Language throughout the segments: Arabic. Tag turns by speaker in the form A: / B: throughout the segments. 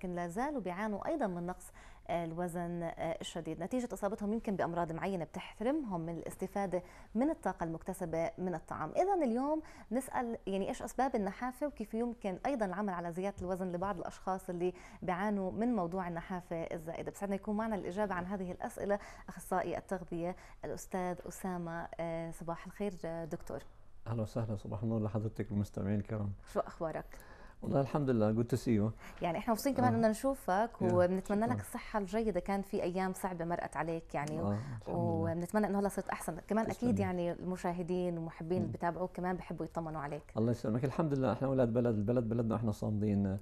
A: لكن لا زالوا بيعانوا ايضا من نقص الوزن الشديد نتيجة إصابتهم يمكن بأمراض معينة بتحرمهم من الاستفادة من الطاقة المكتسبة من الطعام إذا اليوم نسأل يعني إيش أسباب النحافة وكيف يمكن أيضا العمل على زيادة الوزن لبعض الأشخاص اللي بيعانوا من موضوع النحافة الزائدة بسعدنا يكون معنا الإجابة عن هذه الأسئلة أخصائي التغذية الأستاذ أسامة آه، صباح الخير آه، دكتور
B: أهلا وسهلا صباح النور لحضرتك المستمعين الكرام شو أخبارك؟ والله الحمد لله جود تو سي يو
A: يعني احنا مبسوطين كمان بدنا آه. نشوفك وبنتمنى لك آه. الصحه الجيده كان في ايام صعبه مرقت عليك يعني آه. وبنتمنى انه هلا صرت احسن كمان تسلم. اكيد يعني المشاهدين والمحبين اللي بتابعوك كمان بحبوا يطمنوا عليك
B: الله يسلمك الحمد لله احنا اولاد بلد البلد بلدنا احنا صامدين آه،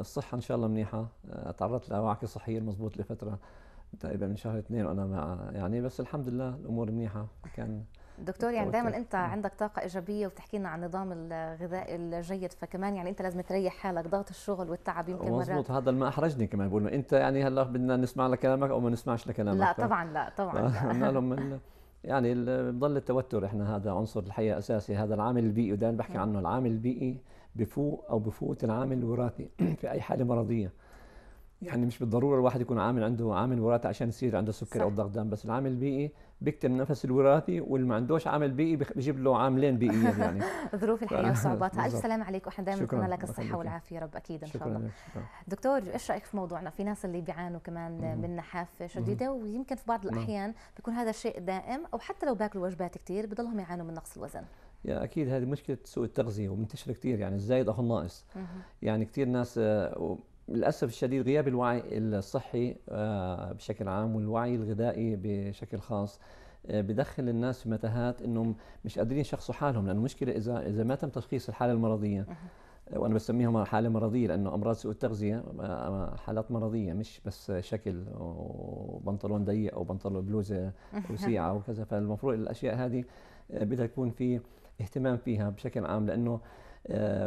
B: الصحه ان شاء الله منيحه آه، تعرضت لوعكه صحيه مزبوط لفتره تقريبا من شهر اثنين وانا مع يعني بس الحمد لله الامور منيحه كان دكتور يعني دائما انت عندك
A: طاقه ايجابيه وبتحكي لنا عن نظام الغذاء الجيد فكمان يعني انت لازم تريح حالك ضغط الشغل والتعب يمكن مرات مضبوط هذا
B: ما احرجني كمان بقول انت يعني هلا بدنا نسمع لكلامك او ما نسمعش لكلامك لا طبعا
A: لا
C: طبعا قلنا
B: لهم يعني بضل التوتر احنا هذا عنصر الحقيقه اساسي هذا العامل البيئي ودائما بحكي عنه العامل البيئي بفوق او بفوت العامل الوراثي في اي حاله مرضيه يعني مش بالضروره الواحد يكون عامل عنده عامل وراثي عشان يصير عنده سكر صح. او ضغط دم بس العامل البيئي بيكتم نفس الوراثي واللي ما عندوش عامل بيئي بجيب له عاملين بيئيين يعني ظروف الحياه وصعوباتها الف سلام عليك واحنا دائما نتمنى لك الصحه والعافيه رب اكيد ان شاء الله
A: دكتور ايش رايك في موضوعنا في ناس اللي بيعانوا كمان من نحافه شديده ويمكن في بعض نعم. الاحيان بيكون هذا الشيء دائم او حتى لو باكلوا وجبات كثير بضلهم يعانوا من نقص الوزن
B: يا اكيد هذه مشكله سوء التغذيه ومنتشره كثير يعني الزايد اخو الناقص يعني كثير ناس آه، للاسف الشديد غياب الوعي الصحي آه، بشكل عام والوعي الغذائي بشكل خاص آه، بدخل الناس في متاهات انهم مش قادرين يشخصوا حالهم لانه المشكله اذا اذا ما تم تشخيص الحاله المرضيه وانا بسميها حاله مرضيه لانه امراض سوء التغذيه آه، حالات مرضيه مش بس شكل وبنطلون ضيق او بنطلون بلوزه وسيعه وكذا فالمفروض الاشياء هذه بدها يكون في اهتمام فيها بشكل عام لانه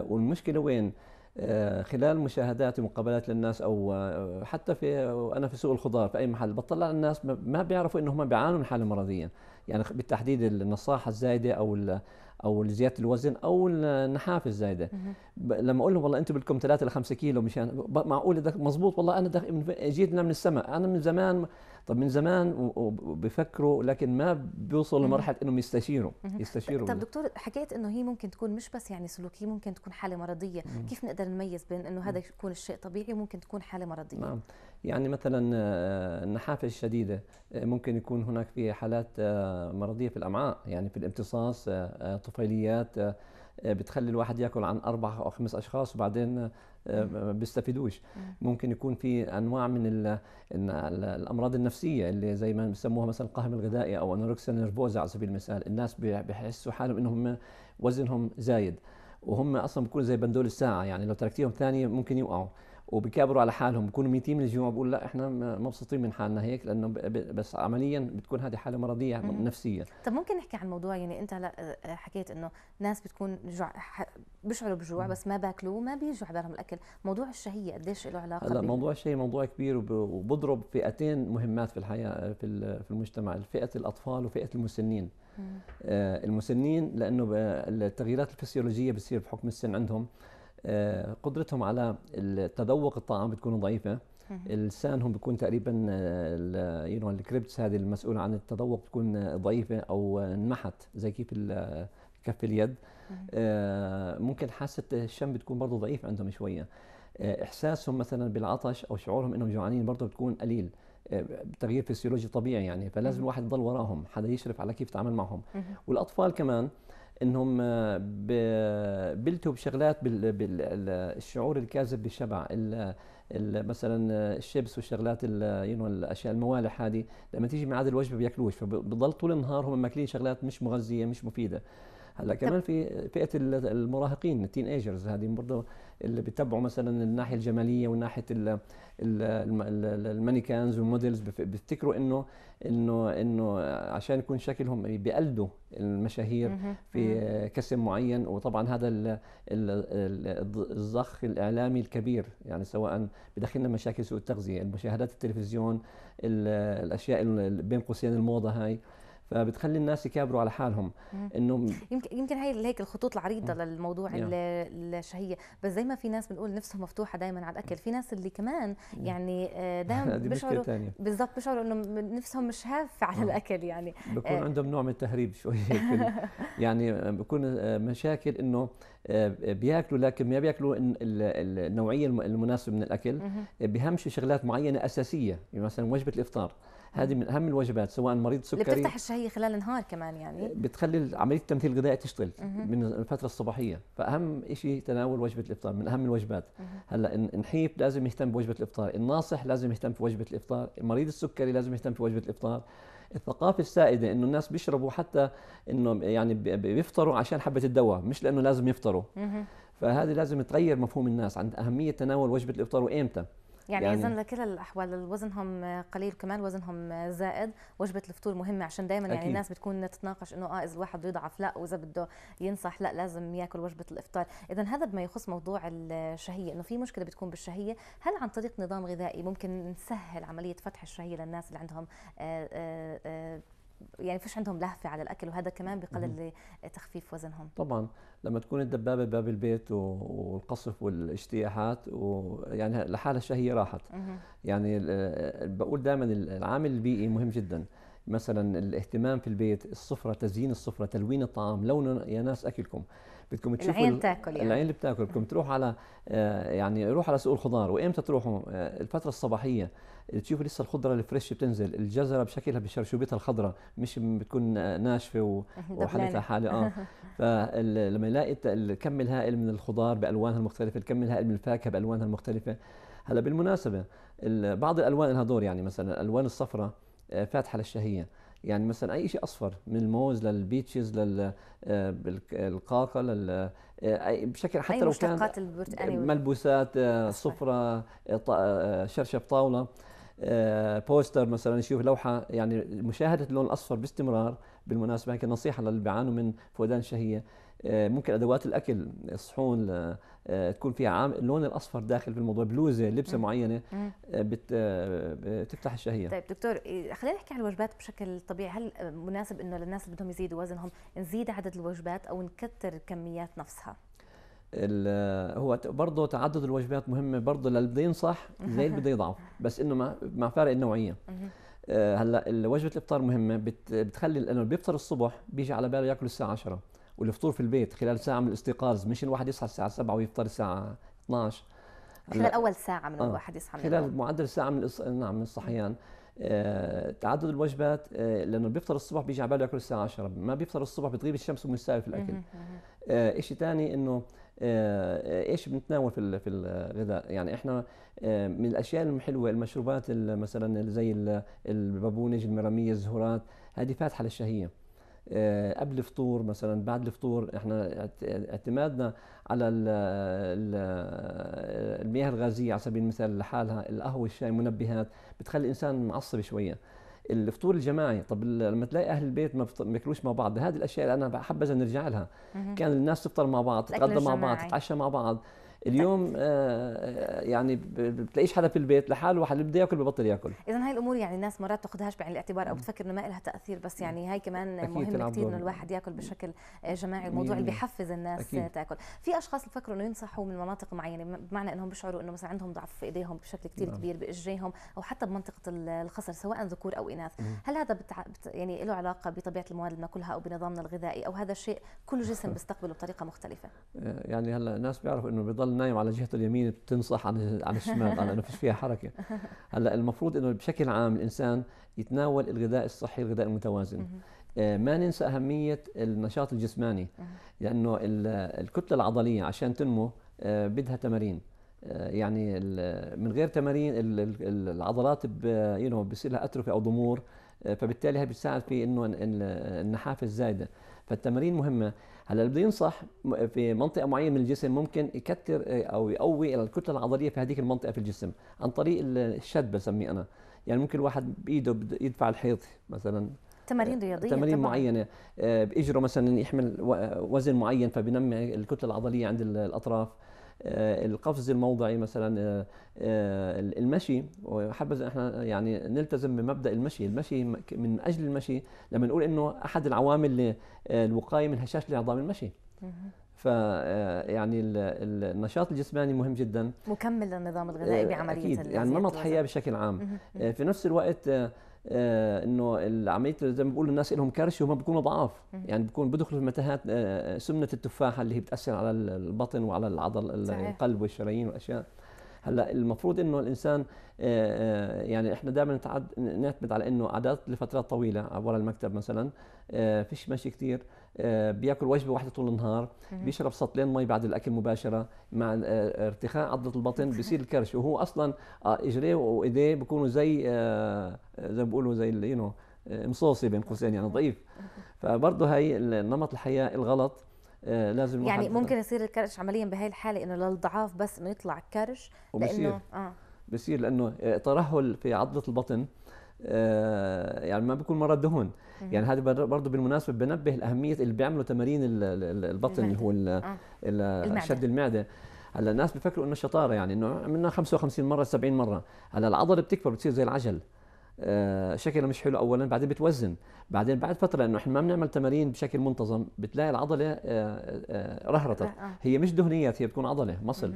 B: والمشكله وين؟ آه، خلال مشاهداتي ومقابلات للناس او آه، حتى في انا في سوق الخضار في اي محل بطلع الناس ما بيعرفوا انه هم بيعانوا من حاله مرضيه يعني بالتحديد النصاحه الزايده او او زياده الوزن او النحافه الزايده لما اقول لهم والله انتم بدكم 3 ل 5 كيلو مشان معقول اذا مزبوط والله انا جيتنا من السماء انا من زمان طب من زمان وبفكروا لكن ما بيوصلوا لمرحله انهم يستشيروا يستشيروا طب
A: دكتور حكيت انه هي ممكن تكون مش بس يعني سلوكيه ممكن تكون حاله مرضيه مم. كيف نقدر نميز بين انه هذا يكون الشيء طبيعي وممكن تكون حاله مرضيه نعم
B: يعني مثلا آه، النحافه الشديده آه، ممكن يكون هناك في حالات آه، مرضيه في الامعاء يعني في الامتصاص طفيليات آه، بتخلي الواحد ياكل عن اربع او خمس اشخاص وبعدين آه، بيستفيدوش ممكن يكون في انواع من ال الـ الامراض النفسيه اللي زي ما بسموها مثلا القهم الغذائي او انوركسيا نيرفوزا على سبيل المثال الناس بيحسوا حالهم انهم وزنهم زايد وهم اصلا بيكونوا زي بندول الساعه يعني لو تركتيهم ثانيه ممكن يوقعوا وبكابروا على حالهم بكونوا ميتين من الجوع بقول لا احنا مبسوطين من حالنا هيك لانه بس عمليا بتكون هذه حاله مرضيه نفسيه
A: طب ممكن نحكي عن موضوع يعني انت هلا آه، حكيت انه ناس بتكون جوع بيشعروا بجوع بس ما باكلوا ما بيجوا على بالهم الاكل موضوع الشهيه قديش
C: له علاقه هلا موضوع
B: الشهيه موضوع كبير وبضرب فئتين مهمات في الحياه في في المجتمع فئه الاطفال وفئه المسنين آه المسنين لانه التغييرات الفسيولوجيه بتصير بحكم السن عندهم آه، قدرتهم على تذوق الطعام بتكون ضعيفه لسانهم بيكون تقريبا يو آه، نو الكريبتس هذه المسؤوله عن التذوق بتكون ضعيفه او انمحت زي كيف كف اليد آه، ممكن حاسه الشم بتكون برضه ضعيف عندهم شويه احساسهم مثلا بالعطش او شعورهم انهم جوعانين برضه بتكون قليل تغيير فسيولوجي طبيعي يعني فلازم الواحد يضل وراهم حدا يشرف على كيف يتعامل معهم والاطفال كمان انهم آه، بيلتوا بشغلات بالشعور الكاذب بالشبع مثلا آه، الشيبس والشغلات يو الاشياء الموالح هذه لما تيجي ميعاد الوجبه بياكلوش فبضل طول النهار هم ماكلين شغلات مش مغذيه مش مفيده هلا كمان في فئه المراهقين التين ايجرز هذه برضه اللي بيتبعوا مثلا الناحيه الجماليه وناحيه المانيكانز والموديلز بيفتكروا انه انه انه عشان يكون شكلهم يعني بيقلدوا المشاهير في كسم معين وطبعا هذا الضخ الاعلامي الكبير يعني سواء بدخلنا مشاكل سوء التغذيه المشاهدات التلفزيون الاشياء بين قوسين الموضه هاي فبتخلي الناس يكابروا على حالهم انه
A: يمكن يمكن هي هيك الخطوط العريضه مم. للموضوع الشهيه بس زي ما في ناس بنقول نفسهم مفتوحه دائما على الاكل في ناس اللي كمان يعني آه، دائما بيشعروا بالضبط بيشعروا انه نفسهم مش هافه على آه. الاكل يعني بكون آه.
B: عندهم نوع من التهريب شوي يعني بكون مشاكل انه آه، بياكلوا لكن ما بياكلوا النوعيه المناسبه من الاكل آه، بهمش شغلات معينه اساسيه يعني مثلا وجبه الافطار هذه من اهم الوجبات سواء مريض سكري اللي بتفتح
A: الشهيه خلال النهار كمان يعني آه،
B: بتخلي عمليه التمثيل الغذائي تشتغل من الفتره الصباحيه فاهم شيء تناول وجبه الافطار من اهم الوجبات هلا النحيف لازم يهتم بوجبه الافطار الناصح لازم يهتم في وجبه الافطار مريض السكري لازم يهتم في وجبه الافطار الثقافه السائده انه الناس بيشربوا حتى انه يعني بيفطروا عشان حبه الدواء مش لانه لازم يفطروا فهذه لازم تغير مفهوم الناس عن اهميه تناول وجبه الافطار وامتى يعني, يعني اذا
A: لكل الاحوال وزنهم قليل كمان وزنهم زائد وجبه الفطور مهمه عشان دائما يعني الناس بتكون تتناقش انه اه اذا الواحد بده يضعف لا واذا بده ينصح لا لازم ياكل وجبه الافطار اذا هذا بما يخص موضوع الشهيه انه في مشكله بتكون بالشهيه هل عن طريق نظام غذائي ممكن نسهل عمليه فتح الشهيه للناس اللي عندهم آآ آه، آآ آه، آه، يعني فيش عندهم لهفه على الاكل وهذا كمان بقلل تخفيف وزنهم
C: طبعا
B: لما تكون الدبابه باب البيت والقصف والاجتياحات ويعني لحالها الشهيه راحت يعني بقول دائما العامل البيئي مهم جدا مثلا الاهتمام في البيت السفره تزيين السفره تلوين الطعام لون يا ناس اكلكم بدكم تشوفوا العين بتاكل يعني العين اللي بتاكل بدكم تروح على آه، يعني روح على سوق الخضار وامتى تروحوا آه، الفتره الصباحيه تشوفوا لسه الخضره الفريش بتنزل الجزره بشكلها بشرشوبتها الخضراء مش بتكون ناشفه وحالتها حاله اه فلما يلاقي الكم الهائل من الخضار بالوانها المختلفه الكم الهائل من الفاكهه بالوانها المختلفه هلا بالمناسبه بعض الالوان لها دور يعني مثلا الالوان الصفراء آه، فاتحه للشهيه يعني مثلا اي شيء اصفر من الموز للبيتشز للقاقه لل آه، آه، بشكل حتى لو
A: كان
B: ملبوسات صفره شرشف طاوله بوستر مثلا نشوف لوحه يعني مشاهده اللون الاصفر باستمرار بالمناسبه هيك نصيحه للي بيعانوا من فقدان الشهيه آه، ممكن ادوات الاكل الصحون آه، آه، تكون فيها عام اللون الاصفر داخل في الموضوع بلوزه لبسه مم. معينه بتفتح الشهيه طيب
A: دكتور إيه، خلينا نحكي عن الوجبات بشكل طبيعي هل مناسب انه للناس اللي بدهم يزيدوا وزنهم نزيد عدد الوجبات او نكثر الكميات نفسها
B: هو برضه تعدد الوجبات مهمه برضه للي بده ينصح زي اللي بده يضعف بس انه مع فارق النوعيه هلا وجبه الافطار مهمه بتخلي لانه بيفطر الصبح بيجي على باله ياكل الساعه 10 والفطور في البيت خلال ساعه من الاستيقاظ مش الواحد يصحى الساعه 7 ويفطر الساعه 12 خلال اول ساعه من آه. الواحد يصحى من خلال معدل ساعه من الص... نعم من الصحيان آه، تعدد الوجبات آه، لانه بيفطر الصبح بيجي على باله ياكل الساعه 10 ما بيفطر الصبح بتغيب الشمس ومش سائل في الاكل آه، شيء ثاني انه آه، ايش بنتناول في في الغذاء يعني احنا آه، من الاشياء الحلوه المشروبات مثلا زي البابونج المراميه الزهورات هذه فاتحه للشهيه آه، قبل الفطور مثلا بعد الفطور احنا اعتمادنا على المياه الغازيه على سبيل المثال لحالها القهوه الشاي منبهات بتخلي الانسان معصب شويه الفطور الجماعي طب لما تلاقي اهل البيت ما بياكلوش مع بعض هذه الاشياء اللي انا حبذا نرجع لها كان الناس تفطر مع بعض تتغدى مع بعض تتعشى مع بعض اليوم آه، آه، يعني بتلاقيش حدا في البيت لحاله وحدا بده ياكل ببطل ياكل
A: اذا هاي الامور يعني الناس مرات تاخذهاش بعين الاعتبار او بتفكر انه ما لها تاثير بس يعني هاي كمان مهم كثير انه الواحد ياكل بشكل آه، جماعي الموضوع اللي بيحفز الناس أكيد. تاكل في اشخاص بفكروا انه ينصحوا من مناطق معينه بمعنى انهم بيشعروا انه مثلا عندهم ضعف في ايديهم بشكل كثير نعم. كبير باجريهم او حتى بمنطقه الخصر سواء ذكور او اناث هل هذا بتع... بت... يعني له علاقه بطبيعه المواد اللي بناكلها او بنظامنا الغذائي او هذا الشيء كل جسم بيستقبله بطريقه
B: مختلفه يعني هلا الناس بيعرفوا انه بضل نايم على جهته اليمين بتنصح عن عن الشمال لانه ما فيش فيها حركه هلا المفروض انه بشكل عام الانسان يتناول الغذاء الصحي الغذاء المتوازن آه، ما ننسى اهميه النشاط الجسماني لانه الكتله العضليه عشان تنمو آه، بدها تمارين آه، يعني من غير تمارين العضلات يو بصير لها اتروفي او ضمور فبالتالي هي بتساعد في انه النحافه الزايده فالتمارين مهمه هلا اللي بده ينصح في منطقه معينه من الجسم ممكن يكثر آه، او يقوي الكتله العضليه في هذيك المنطقه في الجسم عن طريق الشد بسميه انا يعني ممكن الواحد بايده يدفع الحيط مثلا تمارين رياضيه تمارين معينه آه، باجره مثلا يحمل وزن معين فبنمي الكتله العضليه عند الاطراف آه، القفز الموضعي مثلا آه، آه، المشي وحبذا احنا يعني نلتزم بمبدا المشي المشي من اجل المشي لما نقول انه احد العوامل الوقايه من هشاشه العظام المشي ف يعني النشاط الجسماني مهم جدا
A: مكمل للنظام الغذائي بعمليه
B: أكيد يعني نمط حياه بشكل عام في نفس الوقت آه، انه العمليه زي ما بيقولوا الناس لهم كرش وهم بيكونوا ضعاف يعني بيكون بدخلوا في متاهات آه، آه، سمنه التفاحه اللي هي بتاثر على البطن وعلى العضل صحيح. القلب والشرايين والاشياء هلا المفروض انه الانسان يعني احنا دائما نعتمد على انه عادات لفترات طويله عبر المكتب مثلا فيش ماشي كثير آه، بياكل وجبه واحده طول النهار بيشرب سطلين مي بعد الاكل مباشره مع آه، ارتخاء عضله البطن بصير الكرش وهو اصلا آه، اجريه وايديه بيكونوا زي زي بيقولوا زي يو مصوصي بين قوسين يعني ضعيف فبرضه هي نمط الحياه الغلط لازم يعني ممكن
A: يصير الكرش عمليا بهي الحاله انه للضعاف بس انه يطلع كرش لانه اه
B: بصير لانه ترهل في عضله البطن آه، يعني ما بيكون مرض دهون يعني هذا برضه بالمناسبه بنبه الاهميه اللي بيعملوا تمارين البطن اللي هو آه. المعدة. شد المعده هلا الناس بيفكروا انه شطاره يعني انه عملنا 55 مره 70 مره هلا العضله بتكبر بتصير زي العجل آه، شكلها مش حلو اولا بعدين بتوزن بعدين بعد فتره لانه احنا ما بنعمل تمارين بشكل منتظم بتلاقي العضله آه، آه، رهرطت هي مش دهنيات هي بتكون عضله مصل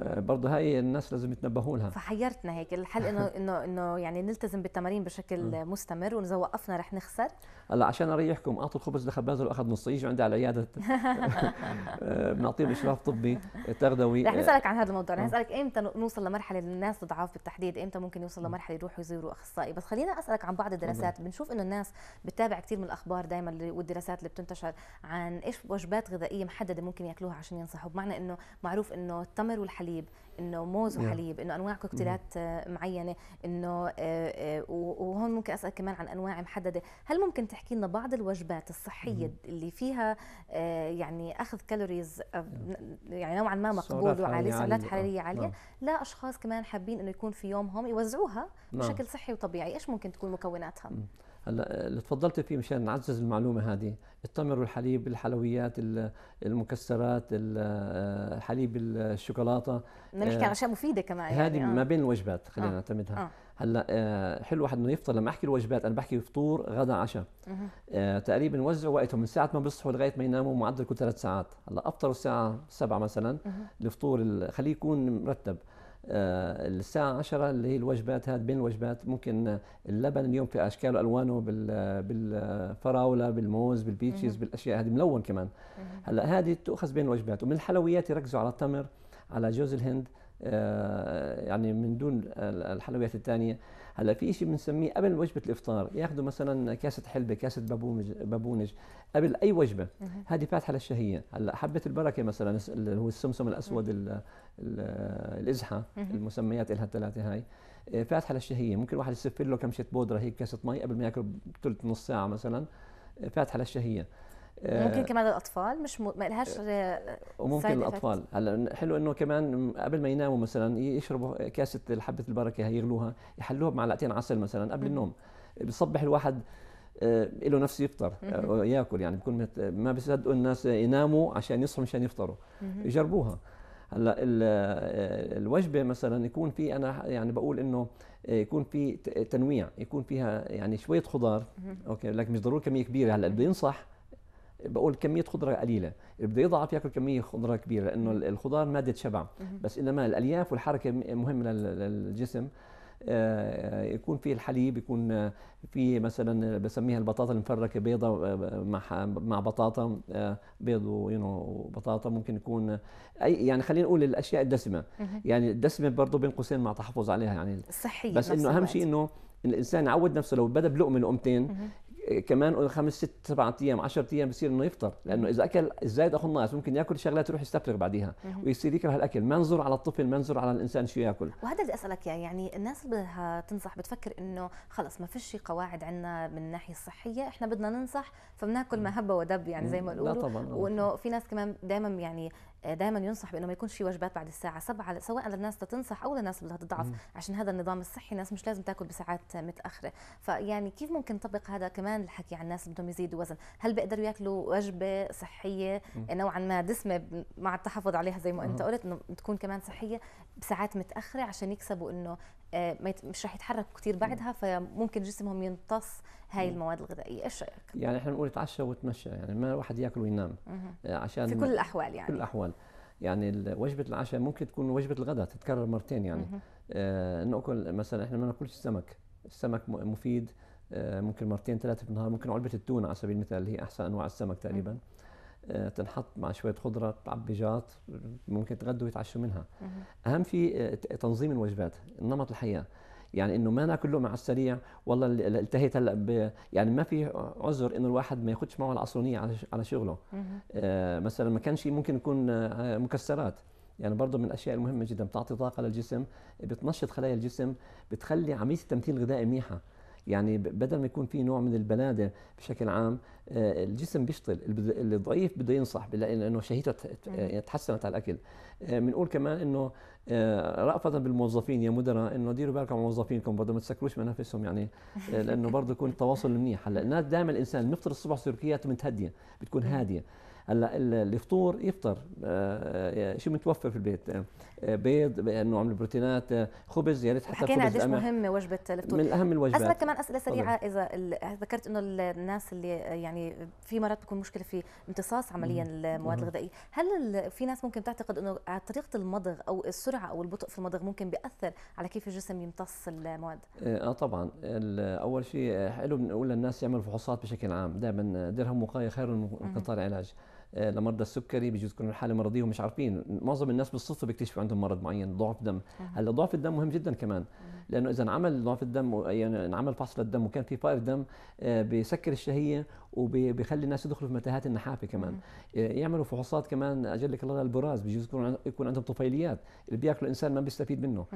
B: برضه هاي الناس لازم يتنبهوا لها
A: فحيرتنا هيك الحل انه انه انه يعني نلتزم بالتمارين بشكل مستمر واذا وقفنا رح نخسر
B: هلا عشان اريحكم اعطوا الخبز لخبازه لو اخذ نص يجوا عندي على العياده بنعطيهم اشراف طبي تغذوي رح نسالك عن
A: هذا الموضوع رح نسالك امتى نوصل لمرحله الناس ضعاف بالتحديد امتى ممكن يوصل لمرحله يروحوا يزوروا اخصائي الاطبائي بس خلينا اسالك عن بعض الدراسات بنشوف انه الناس بتتابع كثير من الاخبار دائما والدراسات اللي بتنتشر عن ايش وجبات غذائيه محدده ممكن ياكلوها عشان ينصحوا بمعنى انه معروف انه التمر والحليب انه موز وحليب انه انواع كوكتيلات معينه انه آه، آه، وهون ممكن اسال كمان عن انواع محدده هل ممكن تحكي لنا بعض الوجبات الصحيه اللي فيها آه، يعني اخذ كالوريز يعني نوعا ما مقبول وعالي يعني سعرات حراريه عاليه لا اشخاص كمان حابين انه يكون في يومهم يوزعوها نعم. بشكل صحي وطبيعي الطبيعي ايش ممكن تكون مكوناتها
B: هلا اللي تفضلت فيه مشان نعزز المعلومه هذه التمر والحليب الحلويات المكسرات آه، حليب الشوكولاته بدنا نحكي آه، عن اشياء
A: مفيده كمان يعني هذه آه. ما
B: بين الوجبات خلينا آه. نعتمدها آه. هلا حلو واحد انه يفطر لما احكي الوجبات انا بحكي فطور غدا عشاء تقريبا وزعوا وقتهم من ساعه ما بيصحوا لغايه ما يناموا معدل كل ثلاث ساعات هلا افطروا الساعه 7 مثلا الفطور خليه يكون مرتب آه، الساعة 10 اللي هي الوجبات هذه بين الوجبات ممكن آه، اللبن اليوم في أشكاله وألوانه آه، بالفراولة بالموز بالبيتشيز بالأشياء هذه ملون كمان هلا هذه تؤخذ بين الوجبات ومن الحلويات يركزوا على التمر على جوز الهند يعني من دون الحلويات الثانية هلا في شيء بنسميه قبل وجبه الافطار ياخذوا مثلا كاسه حلبه كاسه بابونج بابونج قبل اي وجبه هذه فاتحه للشهيه هلا حبه البركه مثلا اللي هو السمسم الاسود الازحه المسميات لها الثلاثه هاي فاتحه للشهيه ممكن واحد يسفر له كمشه بودره هيك كاسه مي قبل ما ياكل ثلث نص ساعه مثلا فاتحه للشهيه إيه، ممكن
A: كمان للاطفال مش ما لهاش
C: إيه، وممكن للاطفال
B: هلا حلو انه كمان قبل ما يناموا مثلا يشربوا كاسه حبه البركه هي يغلوها يحلوها بمعلقتين عسل مثلا قبل النوم بصبح الواحد إيه، له نفس يفطر آه، ياكل يعني بكون ما بيصدقوا الناس يناموا عشان يصحوا مشان يفطروا يجربوها هلا آه، الوجبه مثلا يكون في انا يعني بقول انه آه، يكون في تنويع يكون فيها يعني شويه خضار اوكي لكن مش ضروري كميه كبيره هلا بده ينصح بقول كمية خضرة قليلة، اللي بده يضعف ياكل كمية خضرة كبيرة لأنه الخضار مادة شبع، بس إنما الألياف والحركة مهمة للجسم آه، يكون فيه الحليب يكون فيه مثلا بسميها البطاطا المفركه بيضه آه، مع مع بطاطا آه، بيض وبطاطا ممكن يكون اي يعني خلينا نقول الاشياء الدسمه يعني الدسمه برضه بين قوسين مع تحفظ عليها يعني صحيح بس انه اهم شيء انه الانسان يعود نفسه لو بدا بلقمه لقمتين كمان خمس ست سبع ايام 10 ايام بصير انه يفطر لانه اذا اكل زايد اخو الناس ممكن ياكل شغلات يروح يستفرغ بعديها ويصير يكره الاكل ما نزور على الطفل ما نزور على الانسان شو ياكل
A: وهذا اللي اسالك اياه يعني الناس اللي بدها تنصح بتفكر انه خلص ما فيش قواعد عندنا من الناحيه الصحيه احنا بدنا ننصح فبناكل ما هب ودب يعني زي ما بيقولوا وانه في ناس كمان دائما يعني آه، دائما ينصح بانه ما يكونش في وجبات بعد الساعه 7 سواء للناس تنصح او للناس اللي تضعف عشان هذا النظام الصحي الناس مش لازم تاكل بساعات متاخره فيعني كيف ممكن نطبق هذا كمان الحكي على الناس اللي بدهم يزيدوا وزن هل بيقدروا ياكلوا وجبه صحيه نوعا ما دسمه مع التحفظ عليها زي ما انت قلت انه تكون كمان صحيه بساعات متاخره عشان يكسبوا انه آه، مش رح يتحركوا كثير بعدها فممكن جسمهم يمتص هاي المواد الغذائيه ايش رايك
B: يعني احنا بنقول تعشى وتمشى يعني ما الواحد ياكل وينام آه، عشان في كل الاحوال يعني كل الاحوال يعني وجبه العشاء ممكن تكون وجبه الغداء تتكرر مرتين يعني آه ناكل مثلا احنا ما ناكلش السمك السمك مفيد آه ممكن مرتين ثلاثه في النهار ممكن علبه التونه على سبيل المثال اللي هي احسن انواع السمك تقريبا مه. آه، تنحط مع شويه خضره بعبيجات ممكن يتغدوا ويتعشوا منها اهم شيء آه، تنظيم الوجبات نمط الحياه يعني انه ما ناكل لقمه على السريع والله التهيت هلا يعني ما في عذر انه الواحد ما ياخذش معه العصرونيه على شغله آه مثلا ما كان شيء ممكن يكون آه، مكسرات يعني برضه من الاشياء المهمه جدا بتعطي طاقه للجسم بتنشط خلايا الجسم بتخلي عمليه التمثيل الغذائي منيحه يعني بدل ما يكون في نوع من البلاده بشكل عام آه، الجسم بيشتغل الضعيف بده ينصح لانه شهيته يعني تحسنت على الاكل بنقول آه، كمان انه آه، رأفة بالموظفين يا مدراء انه ديروا بالكم على موظفينكم برضه ما تسكروش منافسهم نفسهم يعني آه، لانه برضه يكون التواصل منيح هلا الناس دائما الانسان بنفطر الصبح سلوكياته متهديه بتكون هاديه هلا الفطور يفطر آه، شيء متوفر في البيت بيض نوع من البروتينات خبز يا يعني ريت حتى حكينا قديش مهمه وجبه الفطور من اهم الوجبات اسالك كمان اسئله سريعه
A: طبعا. اذا ذكرت انه الناس اللي يعني في مرات بتكون مشكله في امتصاص عمليا المواد الغذائيه هل في ناس ممكن تعتقد انه على طريقه المضغ او السرعه السرعه او البطء في المضغ ممكن بياثر على كيف الجسم يمتص المواد اه
B: طبعا اول شيء آه، حلو بنقول للناس يعملوا فحوصات بشكل عام دائما درهم وقايه خير من قنطار علاج آه، لمرضى السكري بيجوز تكون الحاله مرضيه ومش عارفين معظم الناس بالصدفه بيكتشفوا عندهم مرض معين ضعف دم هلا ضعف الدم مهم جدا كمان لانه اذا انعمل ضعف الدم يعني انعمل فحص للدم وكان في فائض دم آه، بيسكر الشهيه وبيخلي الناس يدخلوا في متاهات النحافه كمان يعملوا فحوصات كمان اجلك الله البراز بيجوز يكون يكون عندهم طفيليات اللي بياكلوا الانسان ما بيستفيد منه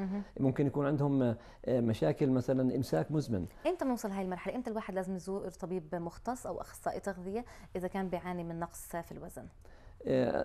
B: ممكن يكون عندهم آه، مشاكل مثلا امساك مزمن
A: امتى بنوصل هاي المرحله امتى الواحد لازم يزور طبيب مختص او اخصائي تغذيه اذا كان بيعاني من نقص في الوزن
B: آه،